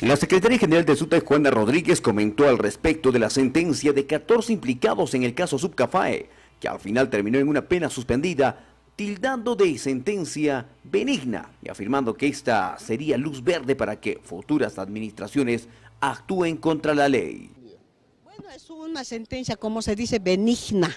La secretaria general de SUTA, Juana Rodríguez, comentó al respecto de la sentencia de 14 implicados en el caso Subcafae, que al final terminó en una pena suspendida, tildando de sentencia benigna y afirmando que esta sería luz verde para que futuras administraciones actúen contra la ley. Bueno, es una sentencia, como se dice, benigna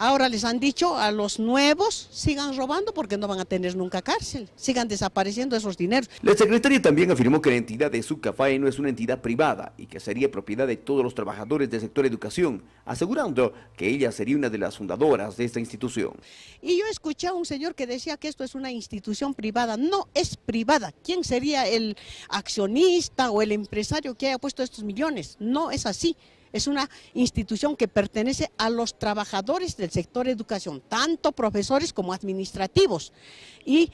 Ahora les han dicho a los nuevos, sigan robando porque no van a tener nunca cárcel, sigan desapareciendo esos dineros. La secretaria también afirmó que la entidad de Sucafae no es una entidad privada y que sería propiedad de todos los trabajadores del sector educación, asegurando que ella sería una de las fundadoras de esta institución. Y yo escuché a un señor que decía que esto es una institución privada, no es privada. ¿Quién sería el accionista o el empresario que haya puesto estos millones? No es así es una institución que pertenece a los trabajadores del sector educación, tanto profesores como administrativos. Y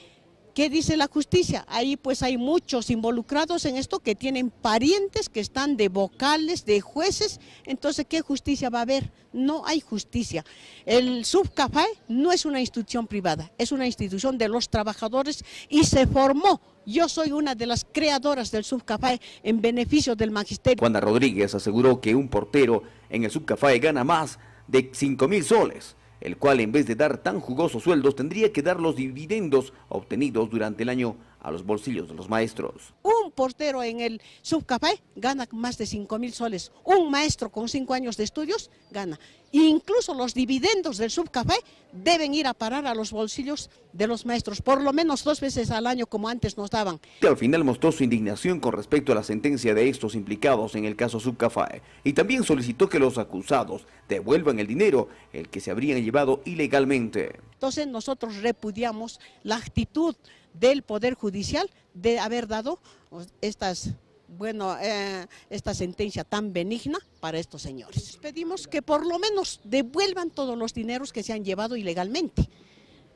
¿Qué dice la justicia? Ahí pues hay muchos involucrados en esto que tienen parientes, que están de vocales, de jueces. Entonces, ¿qué justicia va a haber? No hay justicia. El subcafé no es una institución privada, es una institución de los trabajadores y se formó. Yo soy una de las creadoras del subcafé en beneficio del magisterio. Juana Rodríguez aseguró que un portero en el subcafé gana más de 5 mil soles el cual en vez de dar tan jugosos sueldos tendría que dar los dividendos obtenidos durante el año a los bolsillos de los maestros. Un portero en el subcafé gana más de 5 mil soles. Un maestro con 5 años de estudios gana. incluso los dividendos del subcafé... deben ir a parar a los bolsillos de los maestros, por lo menos dos veces al año como antes nos daban. al final mostró su indignación con respecto a la sentencia de estos implicados en el caso subcafé... y también solicitó que los acusados devuelvan el dinero, el que se habrían llevado ilegalmente. Entonces nosotros repudiamos la actitud del Poder Judicial de haber dado pues, estas bueno, eh, esta sentencia tan benigna para estos señores. Pedimos que por lo menos devuelvan todos los dineros que se han llevado ilegalmente,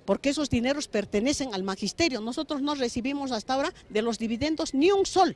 porque esos dineros pertenecen al magisterio. Nosotros no recibimos hasta ahora de los dividendos ni un sol.